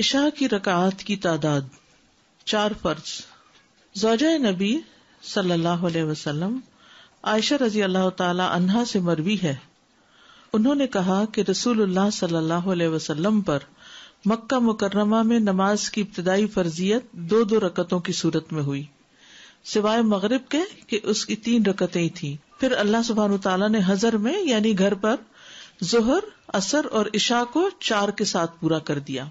इशा की रकात की तादाद चार फर्ज जोजा नबी सल्लल्लाहु अलैहि वसल्लम आयशा रजी अल्लाह ताला अन्हा से मरवी है उन्होंने कहा कि रसूलुल्लाह सल्लल्लाहु अलैहि वसल्लम पर मक्का मुकर्रमा में नमाज की इब्तदाई फर्जियत दो दो रकतों की सूरत में हुई सिवाय मगरिब के कि उसकी तीन रकतें ही थी फिर अल्लाह सुबहान तला ने हजर में यानी घर पर जोहर असर और इशा को चार के साथ पूरा कर दिया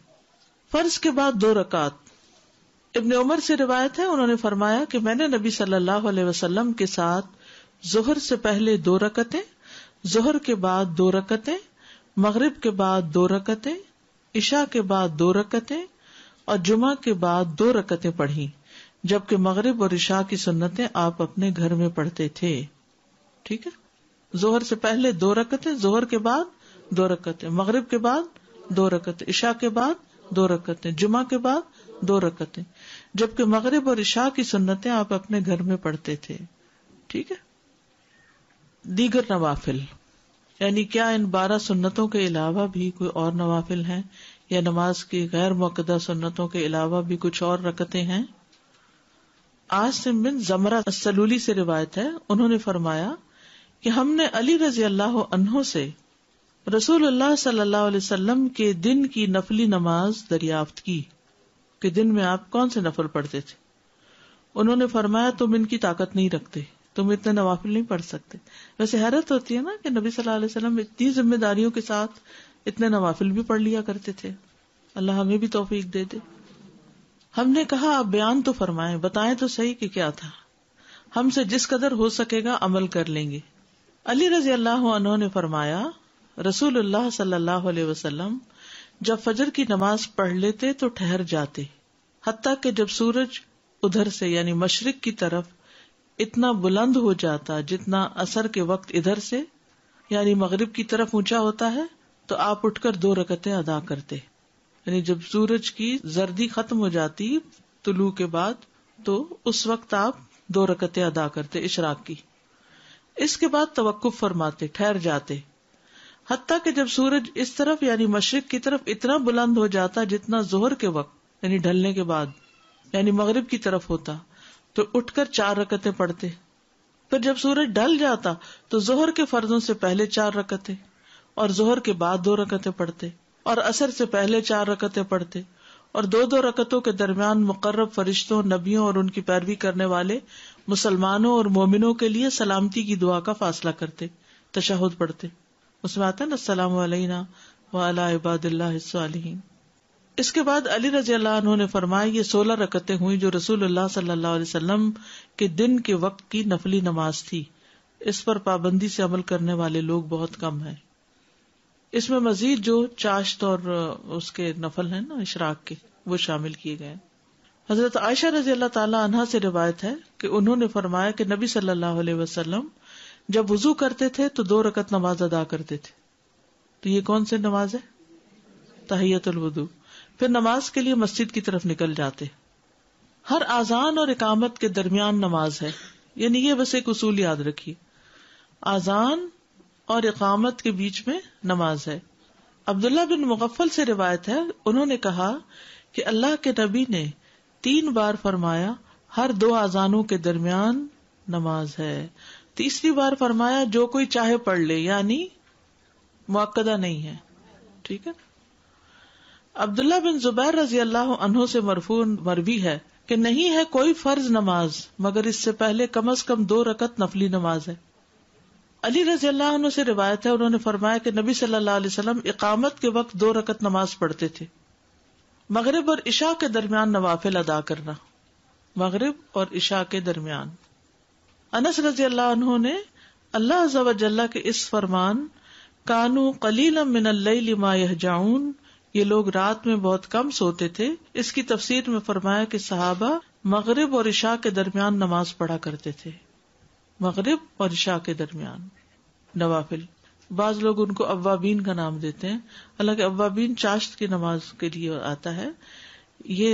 फर्ज के बाद दो रकात इबन उमर से रिवायत है उन्होंने फरमाया कि मैंने नबी सल्लल्लाहु अलैहि वसल्लम के साथ जोहर से पहले दो रकतें जोहर के बाद दो रकतें मगरिब के बाद दो रकतें ईशा के बाद दो रकतें और जुमा के बाद दो रकतें पढ़ी जबकि मगरिब और ईशा की सुन्नतें आप अपने घर में पढ़ते थे ठीक है जोहर से पहले दो रकतें जोहर के बाद दो रकतें मगरिब के बाद दो रकतें ईशा के बाद दो रकतें जुमा के बाद दो रकतें जबकि मगरब और इशा की सुन्नतें आप अपने घर में पढ़ते थे ठीक है दीगर नवाफिल यानी क्या इन बारह सुन्नतों के अलावा भी कोई और नवाफिल हैं या नमाज की गैर मकदा सुन्नतों के अलावा भी कुछ और रकते हैं आज से बिन जमरा सलूली से रिवायत है उन्होंने फरमाया कि हमने अली रजी अल्लाह से रसूल सल्लाम के दिन की नफली नमाज दरियाफ्त की कि दिन में आप कौन से नफल पढ़ते थे उन्होंने फरमाया तुम इनकी ताकत नहीं रखते तुम इतने नवाफिल नहीं पढ़ सकते वैसे हैरत होती है ना कि नबी सल्लल्लाहु अलैहि वसल्लम इतनी जिम्मेदारियों के साथ इतने नवाफिल भी पढ़ लिया करते थे अल्लाह हमें भी तोफीक दे दे हमने कहा आप बयान तो फरमाए बताएं तो सही कि क्या था हमसे जिस कदर हो सकेगा अमल कर लेंगे अली रजी अल्लाह उन्होंने फरमाया रसूल सल्लल्लाहु जब फजर की नमाज पढ़ लेते तो ठहर जाते हती के जब सूरज उधर से यानी मशरक की तरफ इतना बुलंद हो जाता जितना असर के वक्त इधर से यानी मग़रब की तरफ ऊंचा होता है तो आप उठकर दो रकते अदा करते यानी जब सूरज की जर्दी खत्म हो जाती तुलू के बाद तो उस वक्त आप दो रकते अदा करते इशराक की इसके बाद तवक्कुफ फरमाते ठहर जाते हती के जब सूरज इस तरफ यानी मशरक की तरफ इतना बुलंद हो जाता जितना जोहर के वक्त यानी ढलने के बाद यानी मगरब की तरफ होता तो उठकर चार रकतें पढ़ते फिर जब सूरज ढल जाता तो जोहर के फर्जों से पहले चार रकतें और जोहर के बाद दो रकतें पढ़ते और असर से पहले चार रकतें पढ़ते और दो दो रकतों के दरमियान मुकर्रब फरिश्तों नबियों और उनकी पैरवी करने वाले मुसलमानों और मोमिनों के लिए सलामती की दुआ का फासला करते तशाहुद पढ़ते उसमें आता है ना सलाम इसके बाद अली रजी अल्लाह ने फरमाया ये सोलह रकतें हुई जो रसूल सल्लाम के दिन के वक्त की नफली नमाज थी इस पर पाबंदी से अमल करने वाले लोग बहुत कम है इसमें मजीद जो चाश्त और उसके नफल है ना इशराक के वो शामिल किए गए हजरत आयशा रजी अल्लाह तला से रिवायत है कि उन्होंने फरमाया कि नबी सल्लल्लाहु जब वजू करते थे तो दो रकत नमाज अदा करते थे तो ये कौन से नमाज है तहैतुल वजू फिर नमाज के लिए मस्जिद की तरफ निकल जाते हर आजान और इकामत के दरमियान नमाज है यानी ये बस एक उसूल याद रखिए आजान और इकामत के बीच में नमाज है अब्दुल्ला बिन मुगफल से रिवायत है उन्होंने कहा कि अल्लाह के नबी ने तीन बार फरमाया हर दो आजानों के दरमियान नमाज है तीसरी बार फरमाया जो कोई चाहे पढ़ ले यानी मुक्दा नहीं है ठीक है अब्दुल्ला बिन जुबैर रजी अल्लाह अनहो से मरफू मरवी है कि नहीं है कोई फर्ज नमाज मगर इससे पहले कम अज कम दो रकत नफली नमाज है अली रजी अल्लाह से रिवायत है उन्होंने फरमाया कि नबी सल्लल्लाहु अलैहि वसल्लम इकामत के वक्त दो रकत नमाज पढ़ते थे मगरब और इशा के दरमियान नवाफिल अदा करना मगरब और इशा के दरमियान अनस रजी अल्लाह उन्होंने अल्लाह जल्ला के इस फरमान कानू कलीलम मिनल्लई मा यहजाउन ये लोग रात में बहुत कम सोते थे इसकी तफसीर में फरमाया कि साहबा मगरब और इशा के दरमियान नमाज पढ़ा करते थे मगरब और इशा के दरमियान नवाफिल बाज लोग उनको अव्वाबीन का नाम देते हैं हालांकि अव्वाबीन चाश्त की नमाज के लिए आता है ये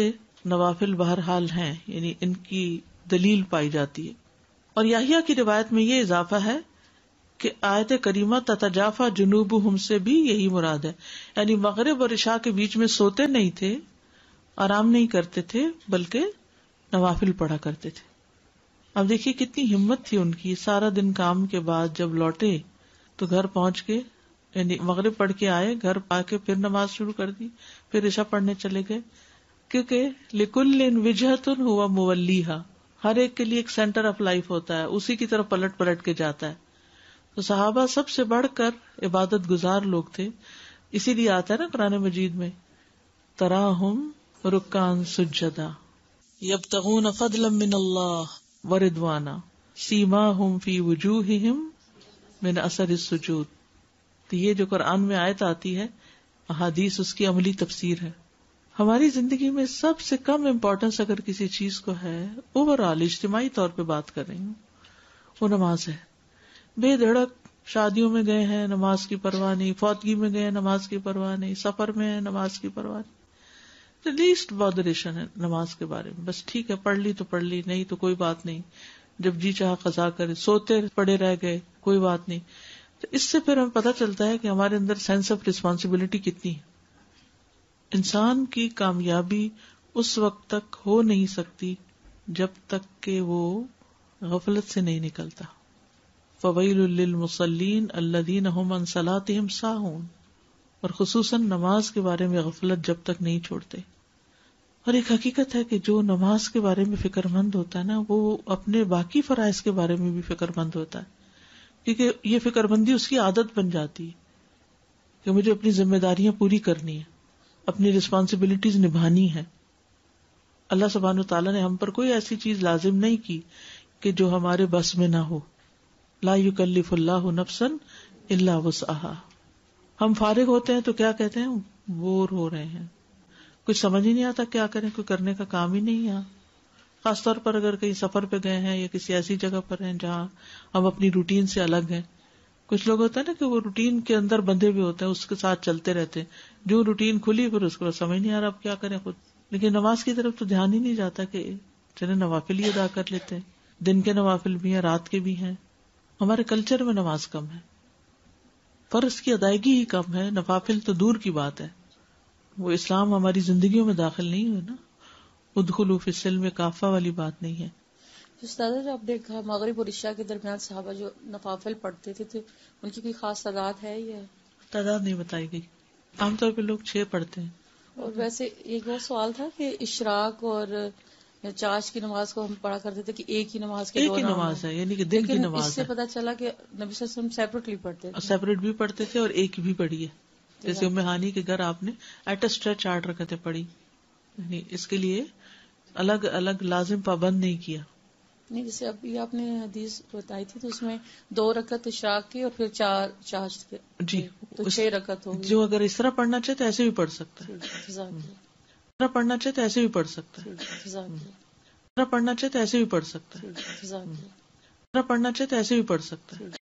नवाफिल बहरहाल है यानी इनकी दलील पाई जाती है और याहिया की रिवायत में ये इजाफा है कि आयत करीमा तताजाफा जुनूब हम से भी यही मुराद है यानी मगरब और ऋषा के बीच में सोते नहीं थे आराम नहीं करते थे बल्कि नवाफिल पढ़ा करते थे अब देखिए कितनी हिम्मत थी उनकी सारा दिन काम के बाद जब लौटे तो घर पहुंच के यानी मगरब पढ़ के आए घर आके फिर नमाज शुरू कर दी फिर ऋषा पढ़ने चले गए क्योंकि लिकुल विजहतुन हुआ मुवल्ली हर एक के लिए एक सेंटर ऑफ लाइफ होता है उसी की तरफ पलट पलट के जाता है तो साहबा सबसे बढ़कर इबादत गुजार लोग थे इसीलिए आता है ना कुरान मजीद में तराहम रुकान सुजदा यब तगून फदलम मिन अल्लाह वरिदवाना सीमा हम फी वजूहिम मिन असर सुजूद तो ये जो कुरान में आयत आती है अहादीस उसकी अमली तफसीर है हमारी जिंदगी में सबसे कम इम्पोर्टेंस अगर किसी चीज को है ओवरऑल इज्तिमाही तौर पर बात कर रही हूँ वो नमाज है बेधड़क शादियों में गए हैं नमाज की परवाह नहीं फौतगी में गए नमाज की परवाह नहीं सफर में है नमाज की परवाह नहीं तो लीस्ट बॉदरेशन है नमाज के बारे में बस ठीक है पढ़ ली तो पढ़ ली नहीं तो कोई बात नहीं जब जी चाह कजा करे सोते पड़े रह गए कोई बात नहीं तो इससे फिर हमें पता चलता है कि हमारे अंदर सेंस ऑफ रिस्पॉन्सिबिलिटी कितनी है इंसान की कामयाबी उस वक्त तक हो नहीं सकती जब तक के वो गफलत से नहीं निकलता फवैल मुसलिन अल्लादीन हमन सलातिम साहून और खसूस नमाज के बारे में गफलत जब तक नहीं छोड़ते और एक हकीकत है कि जो नमाज के बारे में फिक्रमंद होता है ना वो अपने बाकी फराइज के बारे में भी फिक्रमंद होता है क्योंकि ये फिक्रमंदी उसकी आदत बन जाती है कि मुझे अपनी जिम्मेदारियां पूरी करनी है अपनी रिस्पॉन्सिबिलिटीज निभानी है अल्लाह सुबहान तला ने हम पर कोई ऐसी चीज लाजिम नहीं की कि जो हमारे बस में ना हो ला युकल्लिफुल्लाह नफसन इल्ला वसहा हम फारिग होते हैं तो क्या कहते हैं बोर हो रहे हैं कुछ समझ ही नहीं आता क्या करें कोई करने का काम ही नहीं है खासतौर पर अगर कहीं सफर पे गए हैं या किसी ऐसी जगह पर हैं जहाँ हम अपनी रूटीन से अलग हैं कुछ लोग होते हैं ना कि वो रूटीन के अंदर बंधे भी होते हैं उसके साथ चलते रहते हैं जो रूटीन खुली फिर उसको समझ नहीं आ रहा अब क्या करें खुद लेकिन नमाज की तरफ तो ध्यान ही नहीं जाता कि चले नवाफिल ही अदा कर लेते हैं दिन के नवाफिल भी हैं रात के भी हैं हमारे कल्चर में नमाज कम है पर उसकी अदायगी ही कम है नवाफिल तो दूर की बात है वो इस्लाम हमारी जिंदगी में दाखिल नहीं हुए ना उदखलूफ सिल में काफा वाली बात नहीं है उस्ताद आपने देखा मगरब और ईशा के दरमियान साहबा जो नफाफिल पढ़ते थे तो उनकी कोई खास तादाद है या तादाद नहीं बताई गई आमतौर पर लोग छह पढ़ते हैं और वैसे एक और सवाल था कि इशराक और चाश की नमाज को हम पढ़ा करते थे कि एक ही नमाज के एक ही नमाज है यानी कि दिन की नमाज इससे पता चला कि नबी हम सेपरेटली पढ़ते थे सेपरेट भी पढ़ते थे और एक भी पढ़ी है जैसे हाँ। उम्मेहानी के घर आपने एट अ स्ट्रेच आठ रखते पढ़ी इसके लिए अलग अलग लाजिम पाबंद नहीं किया नहीं जैसे अभी आपने हदीस बताई थी तो उसमें दो रकत इशराक की और फिर चार चाश जी तो छह रकत हो जो अगर इस तरह पढ़ना चाहे तो ऐसे भी पढ़ सकता है हम्म। तरह पढ़ना चाहे तो ऐसे भी पढ़ सकता है हम्म। तरह पढ़ना चाहे तो ऐसे भी पढ़ सकता है हम्म। तरह पढ़ना चाहे तो ऐसे भी पढ़ सकता है